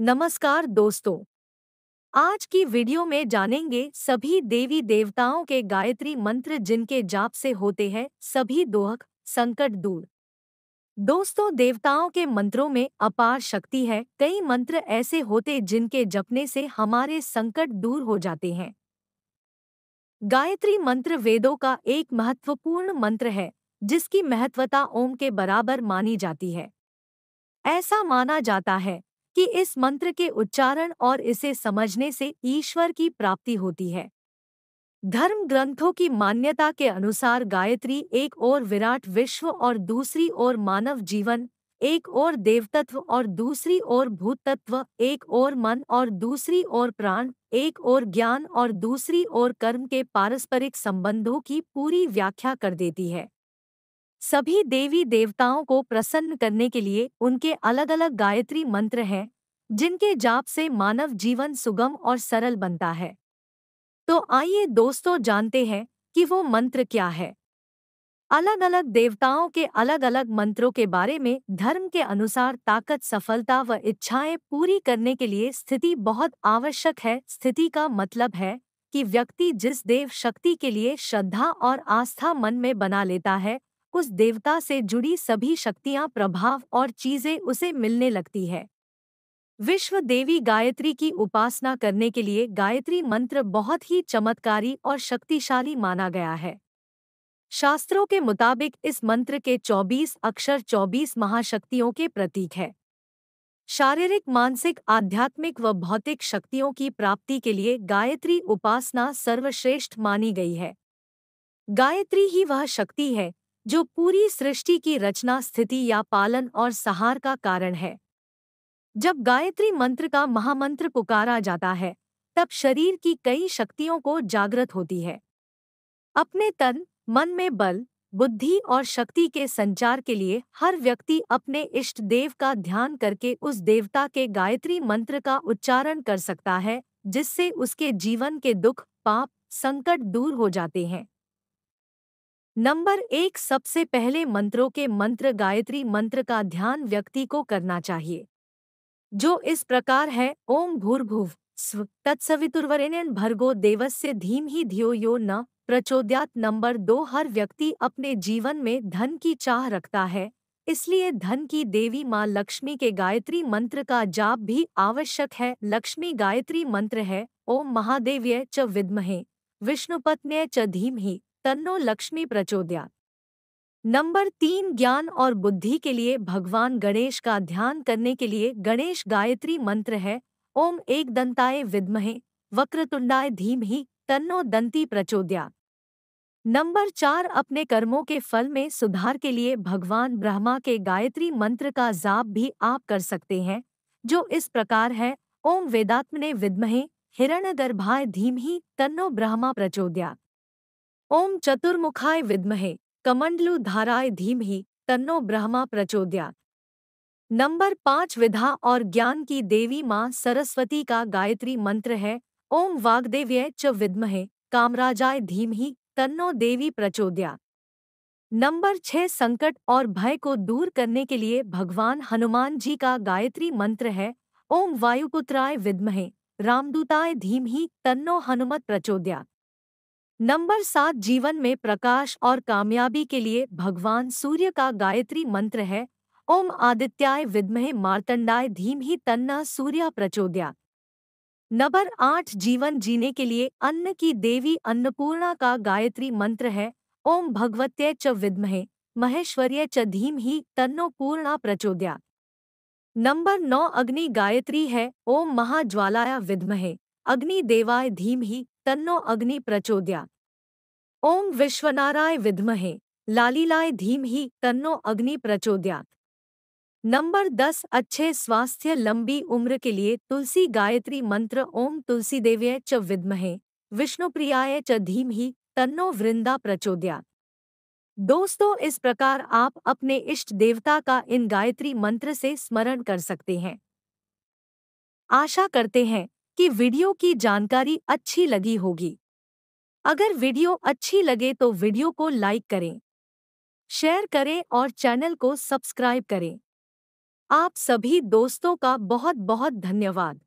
नमस्कार दोस्तों आज की वीडियो में जानेंगे सभी देवी देवताओं के गायत्री मंत्र जिनके जाप से होते हैं सभी दोहक संकट दूर दोस्तों देवताओं के मंत्रों में अपार शक्ति है कई मंत्र ऐसे होते जिनके जपने से हमारे संकट दूर हो जाते हैं गायत्री मंत्र वेदों का एक महत्वपूर्ण मंत्र है जिसकी महत्वता ओम के बराबर मानी जाती है ऐसा माना जाता है कि इस मंत्र के उच्चारण और इसे समझने से ईश्वर की प्राप्ति होती है धर्म ग्रंथों की मान्यता के अनुसार गायत्री एक ओर विराट विश्व और दूसरी ओर मानव जीवन एक ओर देवतत्व और दूसरी ओर भूतत्व एक ओर मन और दूसरी ओर प्राण एक ओर ज्ञान और दूसरी ओर कर्म के पारस्परिक संबंधों की पूरी व्याख्या कर देती है सभी देवी देवताओं को प्रसन्न करने के लिए उनके अलग अलग गायत्री मंत्र हैं जिनके जाप से मानव जीवन सुगम और सरल बनता है तो आइए दोस्तों जानते हैं कि वो मंत्र क्या है अलग अलग देवताओं के अलग अलग मंत्रों के बारे में धर्म के अनुसार ताकत सफलता व इच्छाएं पूरी करने के लिए स्थिति बहुत आवश्यक है स्थिति का मतलब है कि व्यक्ति जिस देव शक्ति के लिए श्रद्धा और आस्था मन में बना लेता है उस देवता से जुड़ी सभी शक्तियां प्रभाव और चीजें उसे मिलने लगती है विश्व देवी गायत्री की उपासना करने के लिए गायत्री मंत्र बहुत ही चमत्कारी और शक्तिशाली माना गया है शास्त्रों के मुताबिक इस मंत्र के 24 अक्षर 24 महाशक्तियों के प्रतीक है शारीरिक मानसिक आध्यात्मिक व भौतिक शक्तियों की प्राप्ति के लिए गायत्री उपासना सर्वश्रेष्ठ मानी गई है गायत्री ही वह शक्ति है जो पूरी सृष्टि की रचना स्थिति या पालन और सहार का कारण है जब गायत्री मंत्र का महामंत्र पुकारा जाता है तब शरीर की कई शक्तियों को जागृत होती है अपने तन मन में बल बुद्धि और शक्ति के संचार के लिए हर व्यक्ति अपने इष्ट देव का ध्यान करके उस देवता के गायत्री मंत्र का उच्चारण कर सकता है जिससे उसके जीवन के दुख पाप संकट दूर हो जाते हैं नंबर एक सबसे पहले मंत्रों के मंत्र गायत्री मंत्र का ध्यान व्यक्ति को करना चाहिए जो इस प्रकार है ओम भूर्भुव स्व तत्सवितुर्वरेन भर्गो देवस्य धीम ही धियो यो न प्रचोद्यात नंबर दो हर व्यक्ति अपने जीवन में धन की चाह रखता है इसलिए धन की देवी माँ लक्ष्मी के गायत्री मंत्र का जाप भी आवश्यक है लक्ष्मी गायत्री मंत्र है ओम महादेव्य च विद्महे विष्णुपत्न्य च धीम ही तन्नो लक्ष्मी प्रचोदयात नंबर तीन ज्ञान और बुद्धि के लिए भगवान गणेश का ध्यान करने के लिए गणेश गायत्री मंत्र है ओम एक दंताय विद्महे वक्रतुंडाय ही तन्नो दंती प्रचोदया नंबर चार अपने कर्मों के फल में सुधार के लिए भगवान ब्रह्मा के गायत्री मंत्र का जाप भी आप कर सकते हैं जो इस प्रकार है ओम वेदात्मने विद्महे धीम ही तन्नो ब्रह्मा प्रचोदयात ओम चतुर्मुखाय विद्महे कमंडलु धाराय धीमहि तन्नो ब्रह्मा प्रचोद्या नंबर पाँच विधा और ज्ञान की देवी माँ सरस्वती का गायत्री मंत्र है ओम वाग्देव्य च विद्महे कामराजाय धीमहि तन्नो देवी प्रचोद्या नंबर छः संकट और भय को दूर करने के लिए भगवान हनुमान जी का गायत्री मंत्र है ओम वायुपुत्राय विद्महे रामदूताय धीमहि तन्नो हनुमत प्रचोद्या नंबर सात जीवन में प्रकाश और कामयाबी के लिए भगवान सूर्य का गायत्री मंत्र है ओम आदित्याय विद्महे मार्तंडाय धीम ही तन्ना सूर्य प्रचोदया नंबर आठ जीवन जीने के लिए अन्न की देवी अन्नपूर्णा का गायत्री मंत्र है ओम भगवत्य च विद्महे महेश्वर्य च धीम ही तन्नो पूर्णा प्रचोदया नंबर नौ अग्नि गायत्री है ओम महाज्वालाया विद्महे अग्नि देवाय धीम ही अग्नि અગ્નિ ओम विश्वनाराय વિશ્વનારાય लालीलाय धीम ही तन्नो अग्नि प्रचोदयात नंबर दस अच्छे स्वास्थ्य लंबी उम्र के लिए तुलसी गायत्री मंत्र ओम तुलसी च विद्महे विष्णुप्रियाय च ही तन्नो वृंदा प्रचोदयात दोस्तों इस प्रकार आप अपने इष्ट देवता का इन गायत्री मंत्र से स्मरण कर सकते हैं आशा करते हैं कि वीडियो की जानकारी अच्छी लगी होगी अगर वीडियो अच्छी लगे तो वीडियो को लाइक करें शेयर करें और चैनल को सब्सक्राइब करें आप सभी दोस्तों का बहुत बहुत धन्यवाद